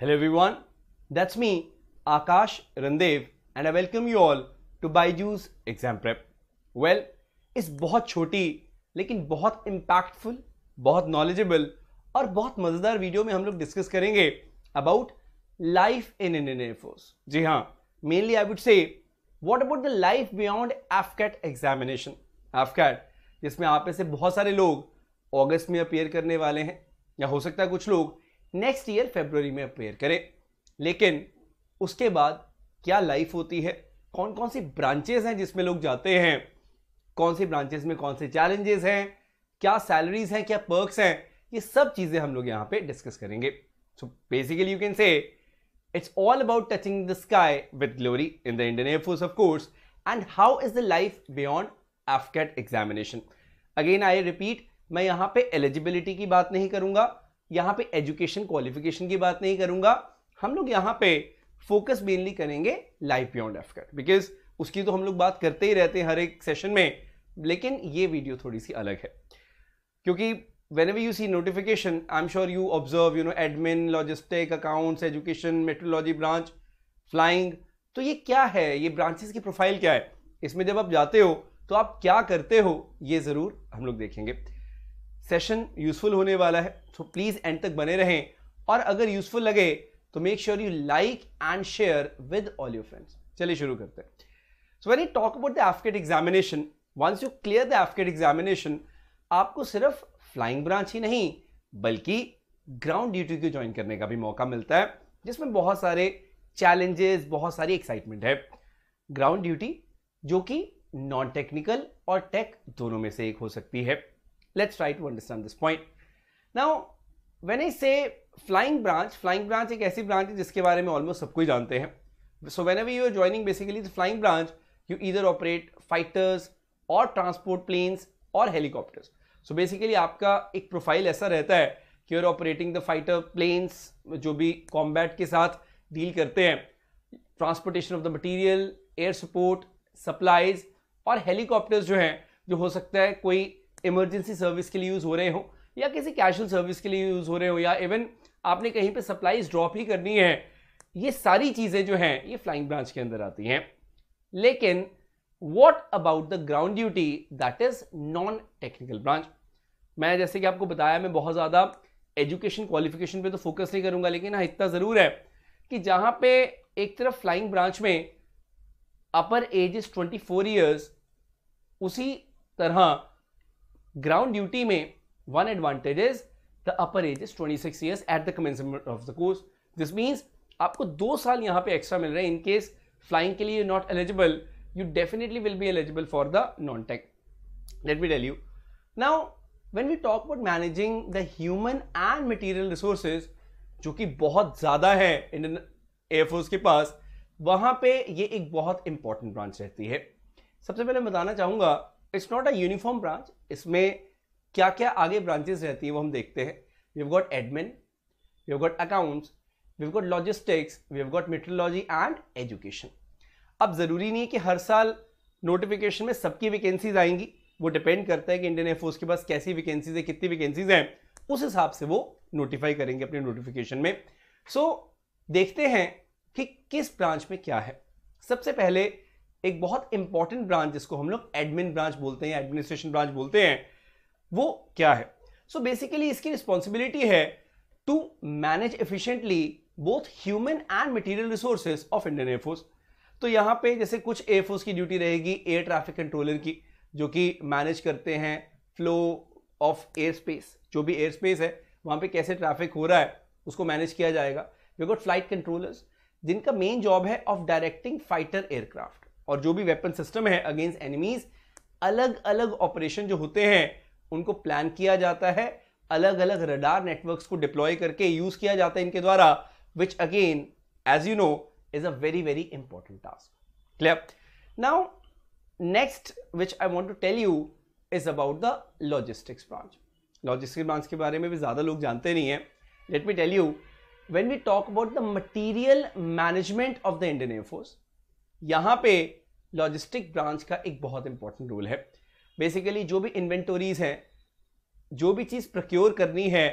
Hello everyone, that's me Akash Randev and I welcome you all to Baiju's exam prep. Well, इस बहुत छोटी लेकिन बहुत impactful बहुत नॉलेजेबल और बहुत मज़ेदार वीडियो में हम लोग डिस्कस करेंगे about life in Indian air force जी हाँ mainly I would say what about the life beyond AFCAT examination AFCAT जिसमें आप में से बहुत सारे लोग अगस्त में अपेयर करने वाले हैं या हो सकता है कुछ लोग नेक्स्ट ईयर फेब्रवरी में अपेयर करें लेकिन उसके बाद क्या लाइफ होती है कौन कौन सी ब्रांचेस हैं जिसमें लोग जाते हैं कौन सी ब्रांचेस में कौन से चैलेंजेस हैं क्या सैलरीज हैं क्या पर्क्स हैं ये सब चीज़ें हम लोग यहाँ पे डिस्कस करेंगे so basically you can say it's all about touching the sky with glory in the Indian air force of course and how is the life beyond AFCAT examination again I repeat मैं यहाँ पे eligibility की बात नहीं करूंगा यहाँ पे education qualification की बात नहीं करूंगा हम लोग यहाँ पे फोकस मेनली करेंगे लाइफ बियॉन्ड एफकर बिकॉज उसकी तो हम लोग बात करते ही रहते हैं हर एक सेशन में लेकिन ये वीडियो थोड़ी सी अलग है क्योंकि whenever you see notification I am sure you observe you know admin logistic accounts education meteorology branch flying तो ये क्या है ये ब्रांचेस की प्रोफाइल क्या है इसमें जब आप जाते हो तो आप क्या करते हो ये ज़रूर हम लोग देखेंगे सेशन यूजफुल होने वाला है सो प्लीज़ एंड तक बने रहें और अगर यूजफुल लगे तो make sure you like and share with all your friends चलिए शुरू करते हैं so when you talk about the AFCAT examination once you clear the AFCAT examination आपको सिर्फ फ्लाइंग ब्रांच ही नहीं बल्कि ग्राउंड ड्यूटी को ज्वाइन करने का भी मौका मिलता है जिसमें बहुत सारे चैलेंजेस बहुत सारी एक्साइटमेंट है ग्राउंड ड्यूटी जो कि नॉन टेक्निकल और टेक दोनों में से एक हो सकती है Let's try to understand this point. Now, when I say flying branch, flying branch ek aisi branch hai jiske bare mein almost sab koi jante hain So whenever you are joining basically the flying branch, you either operate fighters or transport planes or helicopters. So basically aapka ek profile aisa rehta hai ki you are operating the fighter planes jo bhi combat ke sath deal karte hain Transportation of the material, air support, supplies और helicopters जो हैं जो हो सकता है कोई emergency service के लिए यूज़ हो रहे हो या किसी कैशुअल सर्विस के लिए यूज़ हो रहे हो या इवन आपने कहीं पे सप्लाईज ड्रॉप ही करनी है ये सारी चीज़ें जो हैं ये फ्लाइंग ब्रांच के अंदर आती हैं लेकिन what about the ground duty that is non technical branch मैं जैसे कि आपको बताया मैं बहुत ज़्यादा एजुकेशन क्वालिफिकेशन पे तो फोकस नहीं करूंगा लेकिन हाँ इतना ज़रूर है कि जहाँ पे एक तरफ फ्लाइंग ब्रांच में upper age is twenty four years उसी तरह ग्राउंड ड्यूटी में advantage is the upper age is twenty six years at the commencement of the course this means आपको दो साल यहाँ पे एक्स्ट्रा मिल रहे हैं इनकेस फ्लाइंग के लिए not eligible you definitely will be eligible for the non tech let me tell you now when we talk about managing the human and material resources जो कि बहुत ज़्यादा है इंडियन एयरफोर्स के पास वहाँ पे ये एक बहुत इंपॉर्टेंट ब्रांच रहती है सबसे पहले मैं बताना चाहूँगा it's not a uniform branch इसमें क्या क्या आगे ब्रांचेस रहती है वो हम देखते हैं we have got admin we have got accounts we have got logistics we have got meteorology and education अब ज़रूरी नहीं है कि हर साल नोटिफिकेशन में सबकी वैकेंसीज आएंगी वो डिपेंड करता है कि इंडियन एयरफोर्स के पास कैसी वैकेंसीज है कितनी वैकेंसीज हैं उस हिसाब से वो नोटिफाई करेंगे अपने नोटिफिकेशन में सो so, देखते हैं कि किस ब्रांच में क्या है सबसे पहले एक बहुत इंपॉर्टेंट ब्रांच जिसको हम लोग एडमिन ब्रांच बोलते हैं एडमिनिस्ट्रेशन ब्रांच बोलते हैं वो क्या है सो so बेसिकली इसकी रिस्पॉन्सिबिलिटी है to manage efficiently both human and material resources of Indian air force तो यहाँ पे जैसे कुछ एयरफोर्स की ड्यूटी रहेगी एयर ट्रैफिक कंट्रोलर की जो कि मैनेज करते हैं फ्लो ऑफ एयर स्पेस जो भी एयर स्पेस है वहाँ पे कैसे ट्रैफिक हो रहा है उसको मैनेज किया जाएगा वी गॉट फ्लाइट कंट्रोलर्स जिनका मेन जॉब है ऑफ डायरेक्टिंग फाइटर एयरक्राफ्ट और जो भी वेपन सिस्टम है अगेंस्ट एनिमीज अलग अलग ऑपरेशन जो होते हैं उनको प्लान किया जाता है अलग अलग रडार नेटवर्क्स को डिप्लॉय करके यूज किया जाता है इनके द्वारा which again as you know is a very very important task clear now next which I want to tell you is about the logistics branch logistics branch के बारे में भी ज़्यादा लोग जानते नहीं है let me tell you when we talk about the material management of the Indian air force यहाँ पे लॉजिस्टिक ब्रांच का एक बहुत इंपॉर्टेंट रोल है बेसिकली जो भी इन्वेंटोरीज हैं जो भी चीज़ प्रक्योर करनी है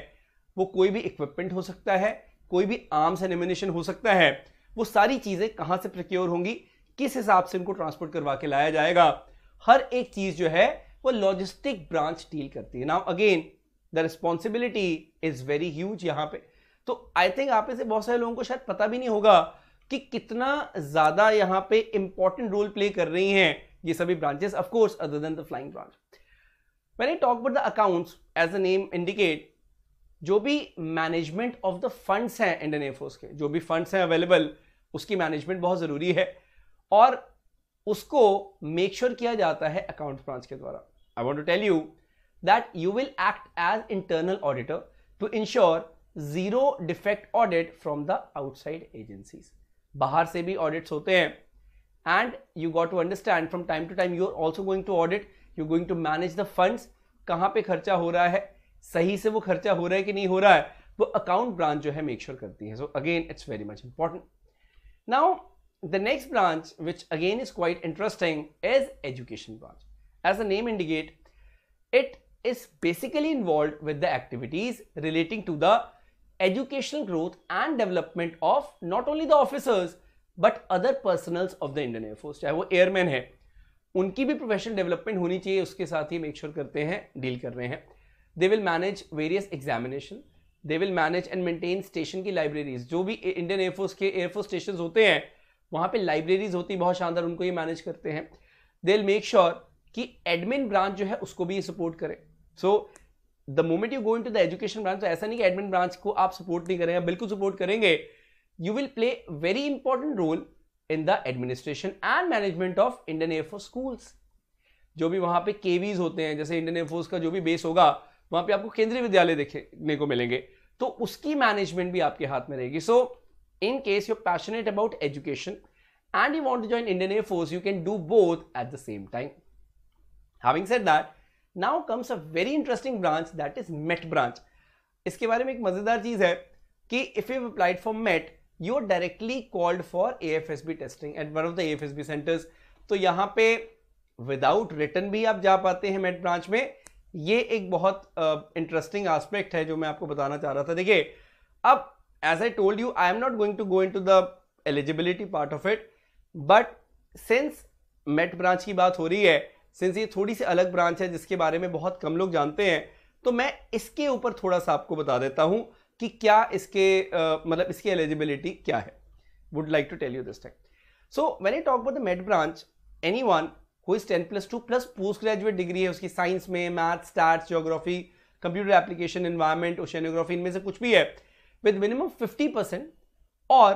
वो कोई भी इक्विपमेंट हो सकता है कोई भी आर्म्स एंड हो सकता है वो सारी चीज़ें कहाँ से प्रक्योर होंगी किस हिसाब से उनको ट्रांसपोर्ट करवा के लाया जाएगा हर एक चीज़ जो है वो लॉजिस्टिक ब्रांच डील करती है now again the responsibility is very huge यहाँ पे तो आई थिंक आप में से बहुत सारे लोगों को शायद पता भी नहीं होगा कि कितना ज्यादा यहां पे इंपॉर्टेंट रोल प्ले कर रही हैं ये सभी branches of course other than the flying branch I talk about the accounts as a name indicate जो भी मैनेजमेंट ऑफ द फंड्स हैं इंडियन एयरफोर्स के जो भी फंड्स हैं अवेलेबल उसकी मैनेजमेंट बहुत ज़रूरी है और उसको मेक श्योर sure किया जाता है अकाउंट ब्रांच के द्वारा I want to tell you that you will act as internal auditor to ensure zero defect audit from the outside agencies बाहर से भी ऑडिट्स होते हैं and you got to understand from time to time you are also going to audit you going to manage the funds कहाँ पे खर्चा हो रहा है सही से वो खर्चा हो रहा है कि नहीं हो रहा है वो अकाउंट ब्रांच जो है मेक श्योर sure करती है so again it's very much important now the next branch which again is quite interesting is education branch as a name indicate it is basically involve with the activities relating to the educational growth and development of not only the officers but other personnels of the Indian air force चाहे वो airman है उनकी भी professional development होनी चाहिए उसके साथ ही make sure sure करते हैं डील कर रहे हैं they will manage various examination they will manage and maintain station की लाइब्रेरीज जो भी इंडियन एयरफोर्स के एयरफोर्स स्टेशन होते हैं वहाँ पर लाइब्रेरीज होती हैं बहुत शानदार उनको ये मैनेज करते हैं दे विल मेक श्योर कि एडमिन ब्रांच जो है उसको भी ये सपोर्ट करें so so, the moment you go into the education branch तो ऐसा नहीं कि एडमिन ब्रांच को आप सपोर्ट नहीं करेंगे बिल्कुल सपोर्ट करेंगे you will play very important role in the administration and management of Indian air force schools जो भी वहां पे केवीज होते हैं जैसे इंडियन एयरफोर्स का जो भी बेस होगा वहां पे आपको केंद्रीय विद्यालय देखने को मिलेंगे तो उसकी मैनेजमेंट भी आपके हाथ में रहेगी so in case you passionate about education and you want to join Indian air force you can do both at the same time having set that now comes a very interesting branch that is met branch इसके बारे में एक मजेदार चीज है कि if you applied for met you are directly called for A F S B testing at one of the A F S B centres तो यहाँ पे विदाउट रिटर्न भी आप जा पाते हैं मेट ब्रांच में ये एक बहुत इंटरेस्टिंग uh, एस्पेक्ट है जो मैं आपको बताना चाह रहा था देखिए अब as I told you I am not going to go into the eligibility part of it but since met branch की बात हो रही है सिंस ये थोड़ी सी अलग ब्रांच है जिसके बारे में बहुत कम लोग जानते हैं तो मैं इसके ऊपर थोड़ा सा आपको बता देता हूँ कि क्या इसके uh, मतलब इसकी एलिजिबिलिटी क्या है would like to tell you this thing so when you talk about the med branch anyone who is ten plus two plus post graduate degree है उसकी साइंस में math start geography computer application environment oceanography इनमें से कुछ भी है with minimum fifty percent और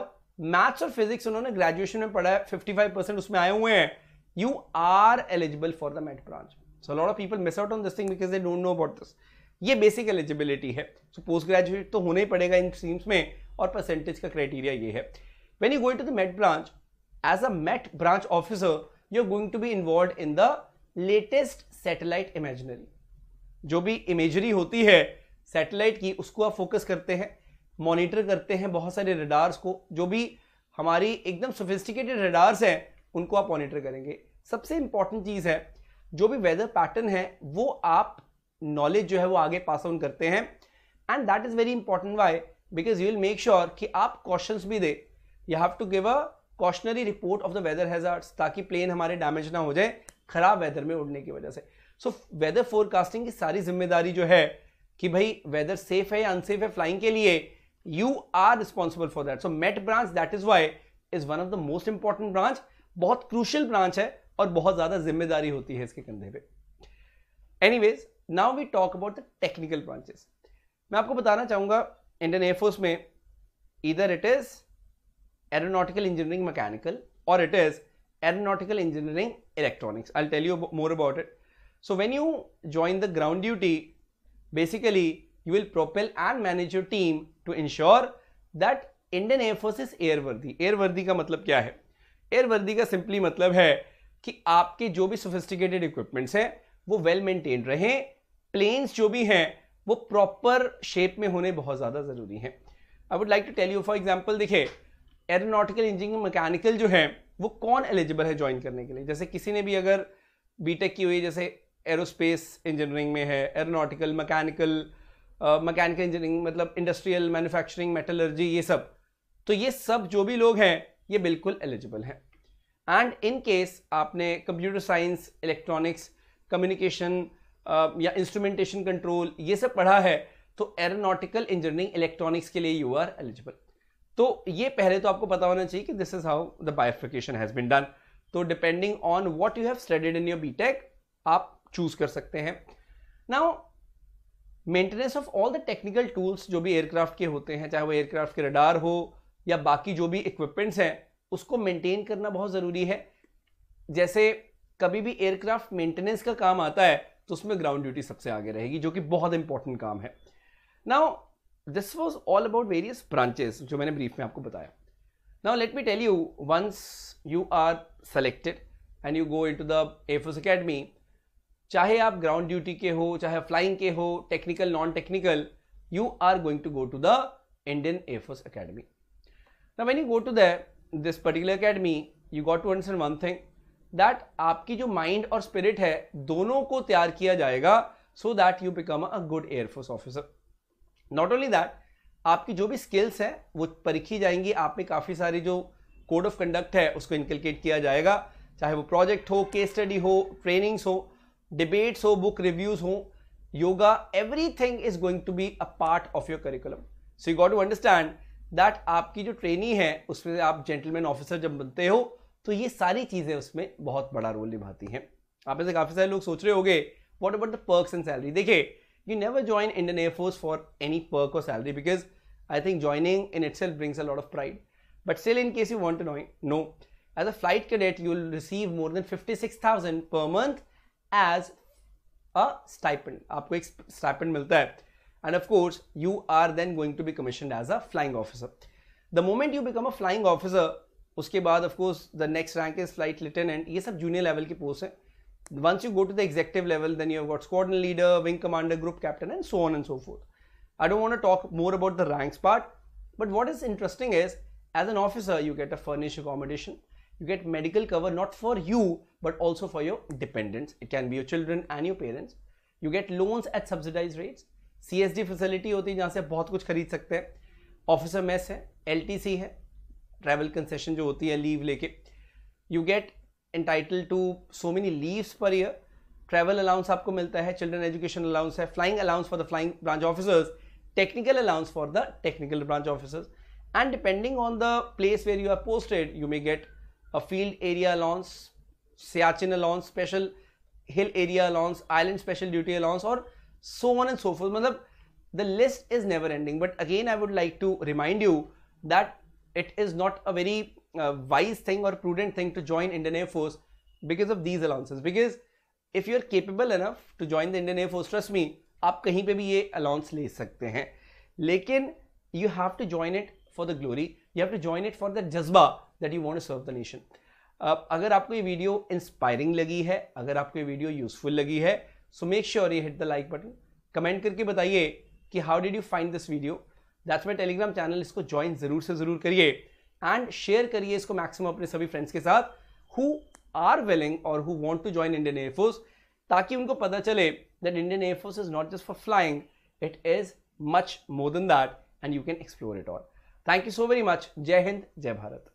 maths और फिजिक्स उन्होंने ग्रेजुएशन में पढ़ा है फिफ्टी फाइव परसेंट उसमें आए हुए हैं you are eligible for the med branch so a lot of people miss out on this thing because they don't know about this ये बेसिक एलिजिबिलिटी है सो पोस्ट ग्रेजुएट तो होना ही पड़ेगा इन streams में और परसेंटेज का क्राइटेरिया ये है when you going to the met branch as a met branch officer you are going to be involve in the latest satellite imaginary जो भी इमेजरी होती है सैटेलाइट की उसको आप फोकस करते हैं मॉनिटर करते हैं बहुत सारे रेडार्स को जो भी हमारी एकदम सोफिस्टिकेटेड रेडार्स हैं उनको आप मॉनिटर करेंगे सबसे इंपॉर्टेंट चीज़ है जो भी वेदर पैटर्न है वो आप नॉलेज जो है वो आगे पास ऑन करते हैं and that is very important why because you will make sure कि आप क्वेश्चन भी they you have to give a cautionary report of the weather hazards ताकि प्लेन हमारे डैमेज ना हो जाए खराब वेदर में उड़ने की वजह से सो वेदर फोरकास्टिंग की सारी जिम्मेदारी जो है कि भाई वेदर सेफ है या अनसेफ है फ्लाइंग के लिए you are responsible for that so met branch that is why is one of the most important branch बहुत क्रूशल ब्रांच है और बहुत ज्यादा जिम्मेदारी होती है इसके कंधे पे anyways now we talk about the technical branches मैं आपको बताना चाहूंगा इंडियन एयरफोर्स में इधर it is aeronautical engineering mechanical और it is aeronautical engineering electronics I tell you more about it so when you join the ground duty basically you will propel and manage your team to ensure that Indian air force is airworthy airworthy का मतलब क्या है air वर्दी का simply मतलब है कि आपके जो भी सोफिस्टिकेटेड इक्विपमेंट्स हैं वो वेल मेंटेन्ड रहें प्लेन्स जो भी हैं वो प्रॉपर शेप में होने बहुत ज़्यादा ज़रूरी हैं I would like to tell you for example देखिए एरोनॉटिकल इंजीनियरिंग मैकेनिकल जो है वो कौन एलिजिबल है ज्वाइन करने के लिए जैसे किसी ने भी अगर बीटेक की हुई जैसे एरोस्पेस इंजीनियरिंग में है एरोनॉटिकल मैकेनिकल मैकेनिकल इंजीनियरिंग मतलब इंडस्ट्रियल मैन्युफैक्चरिंग मेटलर्जी ये सब तो ये सब जो भी लोग हैं ये बिल्कुल एलिजिबल है एंड इन केस आपने कंप्यूटर साइंस इलेक्ट्रॉनिक्स कम्युनिकेशन या इंस्ट्रूमेंटेशन कंट्रोल ये सब पढ़ा है तो एरोनॉटिकल इंजीनियरिंग इलेक्ट्रॉनिक्स के लिए यू आर एलिजिबल तो ये पहले तो आपको पता होना चाहिए कि this is how the bifurcation has been done तो depending on what you have studied in your B tech आप चूज कर सकते हैं नाउ maintenance of all the technical tools जो भी एयरक्राफ्ट के होते हैं चाहे वो एयरक्राफ्ट के रडार हो या बाकी जो भी इक्विपमेंट्स हैं उसको मेंटेन करना बहुत ज़रूरी है जैसे कभी भी एयरक्राफ्ट मेंटेनेंस का काम आता है तो उसमें ग्राउंड ड्यूटी सबसे आगे रहेगी जो कि बहुत इंपॉर्टेंट काम है now this was all about various branches जो मैंने ब्रीफ में आपको बताया now let me tell you once you are selected and you go into the air force academy चाहे आप ग्राउंड ड्यूटी के हो चाहे फ्लाइंग के हो technical non technical you are going to go to the Indian air force academy Now when you go to the this particular academy, you got to understand one thing that आपकी जो mind और spirit है दोनों को तैयार किया जाएगा so that you become a good air force officer not only that आपकी जो भी स्किल्स हैं वो परखी जाएंगी आप में काफ़ी सारी जो कोड ऑफ कंडक्ट है उसको इनकलकेट किया जाएगा चाहे वो प्रोजेक्ट हो केस स्टडी हो ट्रेनिंग्स हो डिबेट्स हो बुक रिव्यूज हो yoga everything is going to be a part of your curriculum so you got to understand that आपकी जो ट्रेनिंग है उसमें आप जेंटलमैन ऑफिसर जब बनते हो तो ये सारी चीज़ें उसमें बहुत बड़ा रोल निभाती हैं आप में से काफ़ी सारे लोग सोच रहे होंगे what about the perks and salary देखिए you never join Indian air force for any perk और salary because I think joining in itself brings a lot of pride but still in case you want to know as a flight cadet you will receive more than fifty six thousand per month as a stipend आपको एक stipend मिलता है and of course you are then going to be commissioned as a flying officer the moment you become a flying officer उसके बाद of course the next rank is flight lieutenant ये सब junior level की posts once you go to the executive level then you have got squadron leader wing commander group captain and so on and so forth I don't want to talk more about the ranks part but what is interesting is as an officer you get a furnished accommodation you get medical cover not for you but also for your dependents it can be your children and your parents you get loans at subsidized rates C S D facility होती है जहाँ से आप बहुत कुछ खरीद सकते हैं ऑफिसर मेस है एल टी सी है ट्रैवल कंसेशन जो होती है लीव लेके you get entitle to so many leaves per year travel allowance आपको मिलता है चिल्ड्रन एजुकेशन अलाउंस है flying allowance for the flying branch officers technical allowance for the technical branch officers and depending on the place where you are posted you may get a field area allowance Siachen allowance special hill area allowance island special duty allowance और so on and so forth मतलब the list is never ending but again I would like to remind you that it is not a very wise thing और prudent thing to join Indian air force because of these allowances because if you are capable enough to join the Indian air force trust me आप कहीं पर भी ये allowance ले सकते हैं लेकिन you have to join it for the glory you have to join it for the जज्बा that you want serve the nation अगर आपको ये वीडियो इंस्पायरिंग लगी है अगर आपको ये वीडियो यूजफुल लगी है so make sure you hit the like button comment करके बताइए कि how did you find this video that's my Telegram channel इसको ज्वाइन जरूर से जरूर करिए एंड शेयर करिए इसको मैक्सिमम अपने सभी फ्रेंड्स के साथ हु आर विलिंग और who want to join Indian air force ताकि उनको पता चले that Indian air force is not just for flying it is much more than that and you can explore it all thank you so very much Jai Hind जय भारत